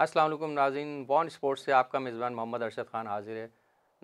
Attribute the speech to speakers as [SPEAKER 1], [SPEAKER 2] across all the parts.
[SPEAKER 1] असलम नाजिन बॉन स्पोर्ट्स से आपका मेज़बान मोहम्मद अरशद खान हाजिर है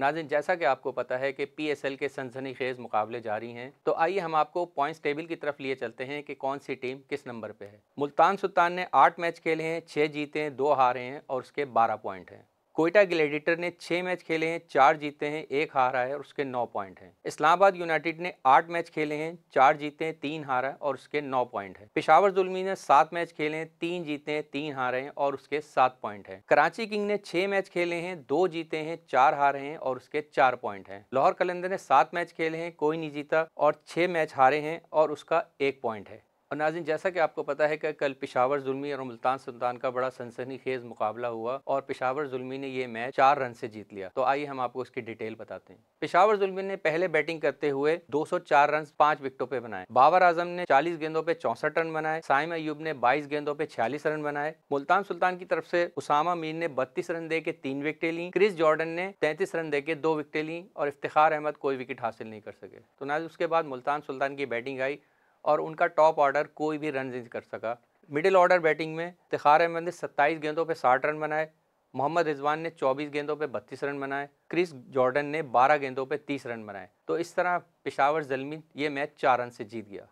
[SPEAKER 1] नाजिन जैसा कि आपको पता है कि पी एस एल के सनसनी खेज़ मुकाबले जारी हैं तो आइए हम आपको पॉइंट्स टेबल की तरफ लिए चलते हैं कि कौन सी टीम किस नंबर पे है मुल्तान सुल्तान ने आठ मैच खेले हैं छः जीते हैं दो हारे हैं और उसके बारह पॉइंट हैं कोयटा ग्लेडिएटर ने छः मैच खेले हैं चार जीते हैं एक हारा है और उसके नौ पॉइंट हैं इस्लामाबाद यूनाइटेड ने आठ मैच खेले हैं चार जीते हैं तीन हारा है और उसके नौ पॉइंट है पिशावर जुलमी ने सात मैच खेले हैं तीन जीते हैं तीन हारे हैं और उसके सात पॉइंट है कराची किंग ने छः मैच खेले हैं दो जीते हैं चार हारे हैं और उसके चार पॉइंट हैं लाहौर कलंदर ने सात मैच खेले हैं कोई नहीं जीता और छः मैच हारे हैं और उसका एक पॉइंट है और नाजिन जैसा कि आपको पता है कि कल पिशावर जुलमी और मुल्तान सुल्तान का बड़ा सनसनी खेज मुकाबला हुआ और पिशावर जुलमी ने यह मैच चार रन से जीत लिया तो आइए हम आपको उसकी डिटेल बताते हैं पिशावर जुलमी ने पहले बैटिंग करते हुए 204 रन पांच विकेटों पे बनाए बाबर आजम ने 40 गेंदों पे चौसठ रन बनाए साइम अयूब ने 22 गेंदों पे 46 रन बनाए मुल्तान सुल्तान की तरफ से उसामा मीर ने 32 रन दे के तीन विकेटें ली क्रिस जॉर्डन ने 33 रन दे के दो विकेटें ली और इफ्तार अहमद कोई विकेट हासिल नहीं कर सके तो नाज उसके बाद मुल्तान सुल्तान की बैटिंग आई और उनका टॉप ऑर्डर कोई भी रन नहीं कर सका मिडिल ऑर्डर बैटिंग में तिखार अहमद ने सत्ताईस गेंदों पर साठ रन बनाए मोहम्मद रिजवान ने 24 गेंदों पर 32 रन बनाए क्रिस जॉर्डन ने 12 गेंदों पर 30 रन बनाए तो इस तरह पिशावर जलमी ये मैच चार रन से जीत गया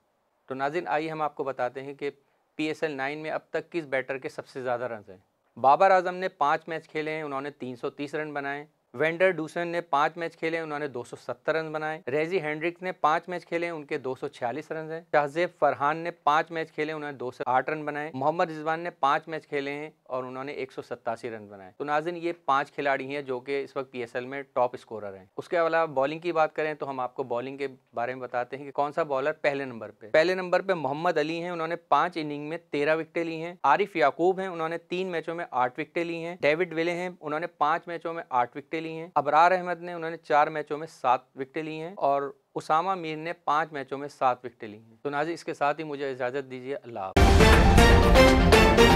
[SPEAKER 1] तो नाजिन आइए हम आपको बताते हैं कि पी एस एल नाइन में अब तक किस बैटर के सबसे ज़्यादा रन हैं बाबर आजम ने पाँच मैच खेले हैं उन्होंने तीस रन बनाए वेंडर डूसन ने पांच मैच खेले उन्होंने 270 रन बनाए रेजी हैंड्रिक ने पांच मैच खेले उनके 246 रन हैं शाहजेब फरहान ने पांच मैच खेले उन्होंने 208 रन बनाए मोहम्मद रिजवान ने पांच मैच खेले हैं और उन्होंने एक रन बनाए तो नाजिन ये पांच खिलाड़ी हैं जो कि इस वक्त पी में टॉप स्कोरर हैं उसके अलावा बॉलिंग की बात करें तो हम आपको बॉलिंग के बारे में बताते हैं कि कौन सा बॉलर पहले नंबर पर पहले नंबर पर मोहम्मद अली है उन्होंने पांच इनिंग में तेरह विकटें ली हैं आरिफ याकूब हैं उन्होंने तीन मैचों में आठ विकटें ली हैं डेविड विले हैं उन्होंने पांच मैचों में आठ विकटें ली हैं अबरार अहमद ने उन्होंने चार मैचों में सात विकटें ली हैं और उसामा मीर ने पाँच मैचों में सात विकटें ली हैं तो नाजी इसके साथ ही मुझे इजाज़त दीजिए अल्लाह